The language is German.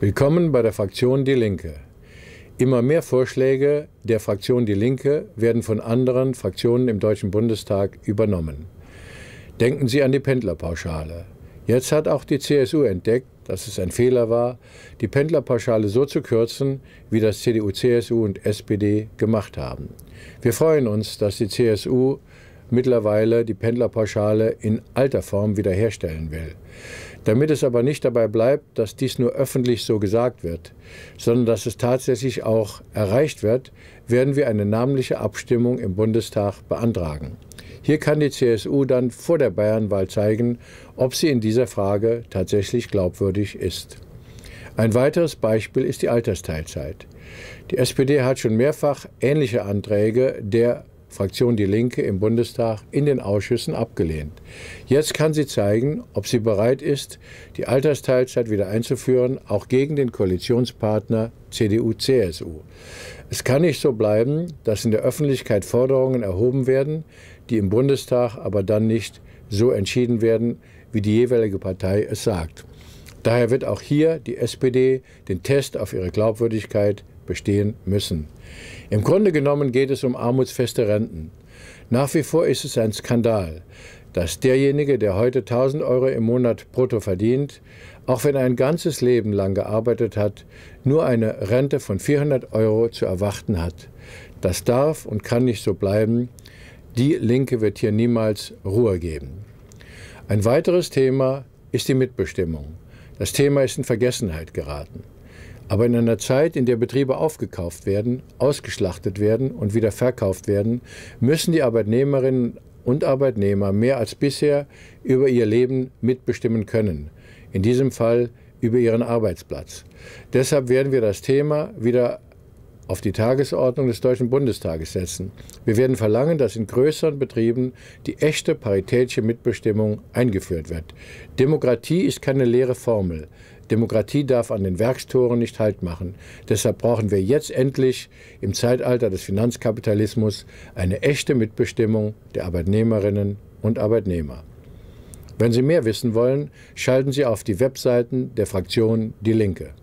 Willkommen bei der Fraktion Die Linke. Immer mehr Vorschläge der Fraktion Die Linke werden von anderen Fraktionen im Deutschen Bundestag übernommen. Denken Sie an die Pendlerpauschale. Jetzt hat auch die CSU entdeckt, dass es ein Fehler war, die Pendlerpauschale so zu kürzen, wie das CDU, CSU und SPD gemacht haben. Wir freuen uns, dass die CSU mittlerweile die Pendlerpauschale in alter Form wiederherstellen will. Damit es aber nicht dabei bleibt, dass dies nur öffentlich so gesagt wird, sondern dass es tatsächlich auch erreicht wird, werden wir eine namentliche Abstimmung im Bundestag beantragen. Hier kann die CSU dann vor der Bayernwahl zeigen, ob sie in dieser Frage tatsächlich glaubwürdig ist. Ein weiteres Beispiel ist die Altersteilzeit. Die SPD hat schon mehrfach ähnliche Anträge der Fraktion Die Linke im Bundestag in den Ausschüssen abgelehnt. Jetzt kann sie zeigen, ob sie bereit ist, die Altersteilzeit wieder einzuführen, auch gegen den Koalitionspartner CDU-CSU. Es kann nicht so bleiben, dass in der Öffentlichkeit Forderungen erhoben werden, die im Bundestag aber dann nicht so entschieden werden, wie die jeweilige Partei es sagt. Daher wird auch hier die SPD den Test auf ihre Glaubwürdigkeit bestehen müssen. Im Grunde genommen geht es um armutsfeste Renten. Nach wie vor ist es ein Skandal, dass derjenige, der heute 1000 Euro im Monat brutto verdient, auch wenn er ein ganzes Leben lang gearbeitet hat, nur eine Rente von 400 Euro zu erwarten hat. Das darf und kann nicht so bleiben. Die Linke wird hier niemals Ruhe geben. Ein weiteres Thema ist die Mitbestimmung. Das Thema ist in Vergessenheit geraten. Aber in einer Zeit, in der Betriebe aufgekauft werden, ausgeschlachtet werden und wieder verkauft werden, müssen die Arbeitnehmerinnen und Arbeitnehmer mehr als bisher über ihr Leben mitbestimmen können. In diesem Fall über ihren Arbeitsplatz. Deshalb werden wir das Thema wieder auf die Tagesordnung des Deutschen Bundestages setzen. Wir werden verlangen, dass in größeren Betrieben die echte paritätische Mitbestimmung eingeführt wird. Demokratie ist keine leere Formel. Demokratie darf an den Werkstoren nicht Halt machen. Deshalb brauchen wir jetzt endlich im Zeitalter des Finanzkapitalismus eine echte Mitbestimmung der Arbeitnehmerinnen und Arbeitnehmer. Wenn Sie mehr wissen wollen, schalten Sie auf die Webseiten der Fraktion Die Linke.